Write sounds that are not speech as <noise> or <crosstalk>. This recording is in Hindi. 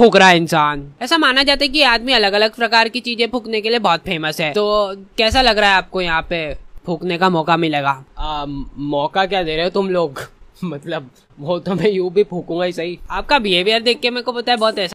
फूक रहा है इंसान ऐसा माना जाता है कि आदमी अलग अलग प्रकार की चीजें फूकने के लिए बहुत फेमस है तो कैसा लग रहा है आपको यहाँ पे फूकने का मौका मिलेगा मौका क्या दे रहे हो तुम लोग <laughs> मतलब वो तो मैं यू भी फूकूंगा ही सही आपका बिहेवियर देख के मेरे को पता है बहुत ऐसा